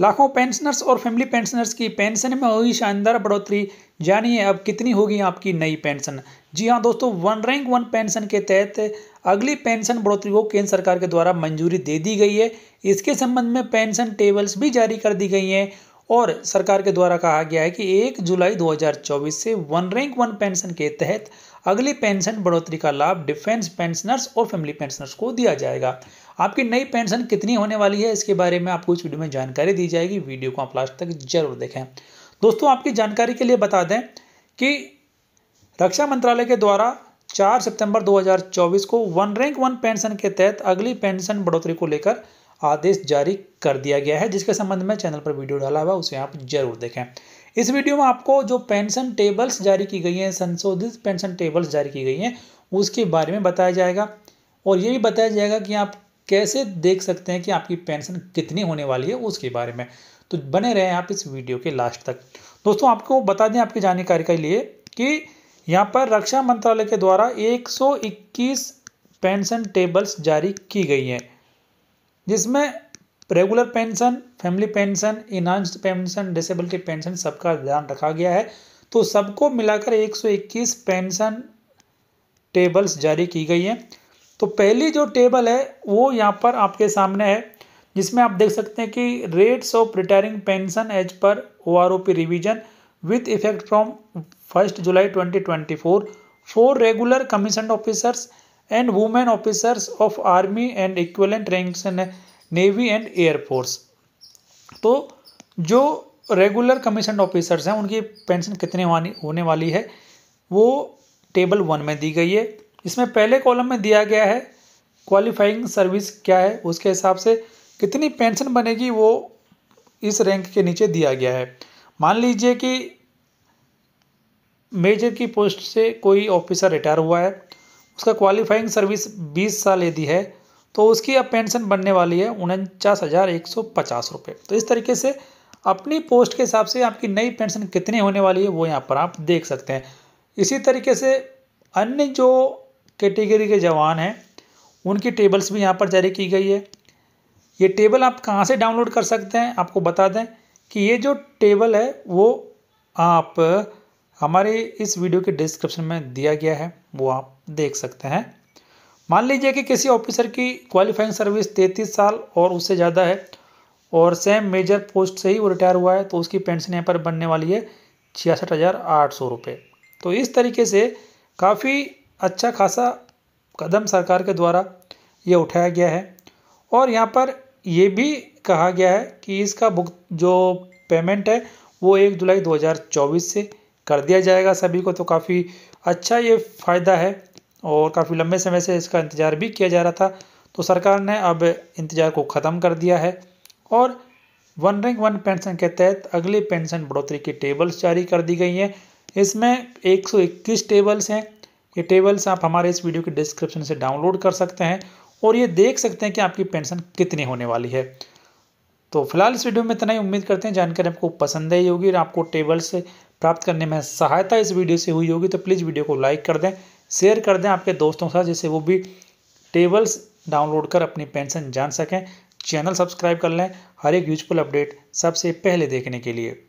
लाखों पेंशनर्स और family pensioners की पेंशन में हुई शानदार बढ़ोतरी जानिए अब कितनी होगी आपकी नई पेंशन जी हाँ दोस्तों वन रैंक वन पेंशन के तहत अगली पेंशन बढ़ोतरी को केंद्र सरकार के द्वारा मंजूरी दे दी गई है इसके संबंध में पेंशन टेबल्स भी जारी कर दी गई हैं और सरकार के द्वारा कहा गया है कि 1 जुलाई 2024 से वन रैंक वन पेंशन के तहत अगली पेंशन बढ़ोतरी का लाभ डिफेंस पेंशनर्स और फैमिली पेंशनर्स को दिया जाएगा आपकी नई पेंशन कितनी होने वाली है इसके बारे में आपको इस वीडियो में जानकारी दी जाएगी वीडियो को आप लास्ट तक जरूर देखें दोस्तों आपकी जानकारी के लिए बता दें कि रक्षा मंत्रालय के द्वारा 4 सितंबर 2024 को वन रैंक वन पेंशन के तहत अगली पेंशन बढ़ोतरी को लेकर आदेश जारी कर दिया गया है जिसके संबंध में चैनल पर वीडियो डाला हुआ उसे आप जरूर देखें इस वीडियो में आपको जो पेंशन टेबल्स जारी की गई हैं संशोधित पेंशन टेबल्स जारी की गई हैं उसके बारे में बताया जाएगा और ये भी बताया जाएगा कि आप कैसे देख सकते हैं कि आपकी पेंशन कितनी होने वाली है उसके बारे में तो बने रहें आप इस वीडियो के लास्ट तक दोस्तों आपको बता दें आपकी जानकारी के लिए कि यहाँ पर रक्षा मंत्रालय के द्वारा 121 पेंशन टेबल्स जारी की गई हैं जिसमें regular pension family pension enhanced pension disability pension सबका ध्यान रखा गया है तो सबको मिलाकर 121 पेंशन टेबल्स जारी की गई हैं तो पहली जो टेबल है वो यहाँ पर आपके सामने है जिसमें आप देख सकते हैं कि rates of retiring pension age पर O R O P revision with effect from first July 2024 for regular commission officers and women officers of army and equivalent rank in navy and air force तो जो regular commission officers हैं उनकी pension कितने होने वाली है वो टेबल वन में दी गई है इसमें पहले कॉलम में दिया गया है क्वालिफाइंग सर्विस क्या है उसके हिसाब से कितनी पेंशन बनेगी वो इस रैंक के नीचे दिया गया है मान लीजिए कि मेजर की पोस्ट से कोई ऑफिसर रिटायर हुआ है उसका क्वालिफाइंग सर्विस बीस साल यदि है तो उसकी अब पेंशन बनने वाली है उनचास हज़ार एक सौ पचास रुपये तो इस तरीके से अपनी पोस्ट के हिसाब से आपकी नई पेंशन कितनी होने वाली है वो यहाँ पर आप देख सकते हैं इसी तरीके से अन्य जो कैटेगरी के जवान हैं उनकी टेबल्स भी यहाँ पर जारी की गई है ये टेबल आप कहाँ से डाउनलोड कर सकते हैं आपको बता दें कि ये जो टेबल है वो आप हमारे इस वीडियो के डिस्क्रिप्शन में दिया गया है वो आप देख सकते हैं मान लीजिए कि किसी ऑफिसर की क्वालिफाइंग सर्विस तैंतीस साल और उससे ज़्यादा है और सेम मेजर पोस्ट से ही वो रिटायर हुआ है तो उसकी पेंशन यहाँ पर बनने वाली है छियासठ हज़ार आठ सौ रुपये तो इस तरीके से काफ़ी अच्छा खासा कदम सरकार के द्वारा ये उठाया गया है और यहाँ पर ये भी कहा गया है कि इसका बुक जो पेमेंट है वो एक जुलाई 2024 से कर दिया जाएगा सभी को तो काफ़ी अच्छा ये फ़ायदा है और काफ़ी लंबे समय से इसका इंतज़ार भी किया जा रहा था तो सरकार ने अब इंतज़ार को ख़त्म कर दिया है और वन रैंक वन पेंशन के तहत अगली पेंशन बढ़ोतरी की टेबल्स जारी कर दी गई हैं इसमें 121 टेबल्स हैं ये टेबल्स आप हमारे इस वीडियो के डिस्क्रिप्शन से डाउनलोड कर सकते हैं और ये देख सकते हैं कि आपकी पेंशन कितनी होने वाली है तो फिलहाल इस वीडियो में इतना ही उम्मीद करते हैं जानकारी आपको पसंद आई होगी और आपको टेबल्स प्राप्त करने में सहायता इस वीडियो से हुई होगी तो प्लीज़ वीडियो को लाइक कर दें शेयर कर दें आपके दोस्तों के साथ जिससे वो भी टेबल्स डाउनलोड कर अपनी पेंशन जान सकें चैनल सब्सक्राइब कर लें हर एक यूजफुल अपडेट सबसे पहले देखने के लिए